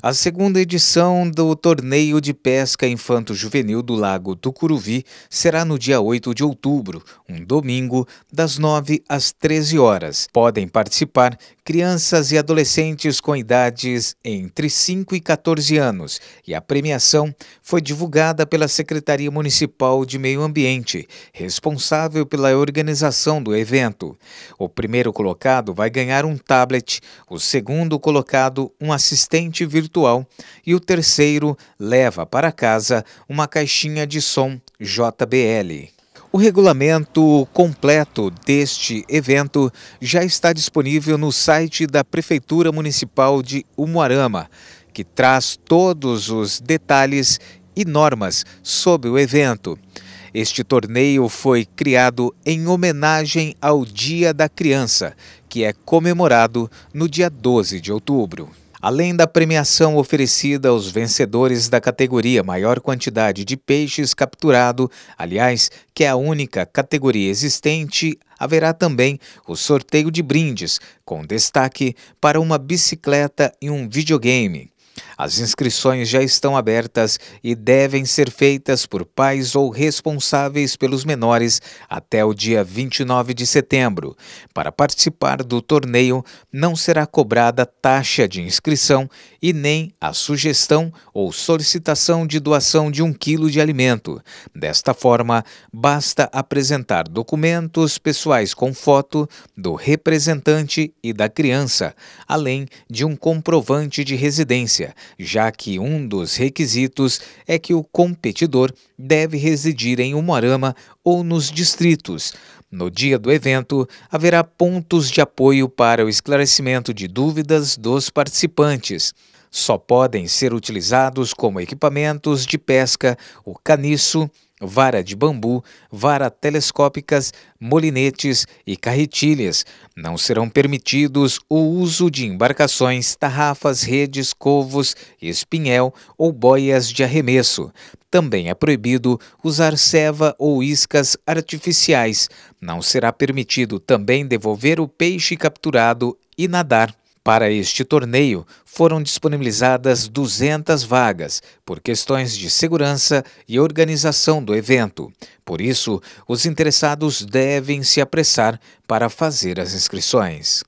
A segunda edição do Torneio de Pesca Infanto-Juvenil do Lago Tucuruvi será no dia 8 de outubro, um domingo, das 9 às 13 horas. Podem participar crianças e adolescentes com idades entre 5 e 14 anos e a premiação foi divulgada pela Secretaria Municipal de Meio Ambiente, responsável pela organização do evento. O primeiro colocado vai ganhar um tablet, o segundo colocado um assistente virtual virtual e o terceiro leva para casa uma caixinha de som JBL. O regulamento completo deste evento já está disponível no site da Prefeitura Municipal de Umuarama, que traz todos os detalhes e normas sobre o evento. Este torneio foi criado em homenagem ao Dia da Criança, que é comemorado no dia 12 de outubro. Além da premiação oferecida aos vencedores da categoria maior quantidade de peixes capturado, aliás, que é a única categoria existente, haverá também o sorteio de brindes, com destaque para uma bicicleta e um videogame. As inscrições já estão abertas e devem ser feitas por pais ou responsáveis pelos menores até o dia 29 de setembro. Para participar do torneio, não será cobrada taxa de inscrição e nem a sugestão ou solicitação de doação de um quilo de alimento. Desta forma, basta apresentar documentos pessoais com foto do representante e da criança, além de um comprovante de residência, já que um dos requisitos é que o competidor deve residir em Umuarama ou nos distritos. No dia do evento, haverá pontos de apoio para o esclarecimento de dúvidas dos participantes só podem ser utilizados como equipamentos de pesca o caniço, vara de bambu, vara telescópicas, molinetes e carretilhas. Não serão permitidos o uso de embarcações, tarrafas, redes, covos, espinhel ou boias de arremesso. Também é proibido usar ceva ou iscas artificiais. Não será permitido também devolver o peixe capturado e nadar. Para este torneio, foram disponibilizadas 200 vagas, por questões de segurança e organização do evento. Por isso, os interessados devem se apressar para fazer as inscrições.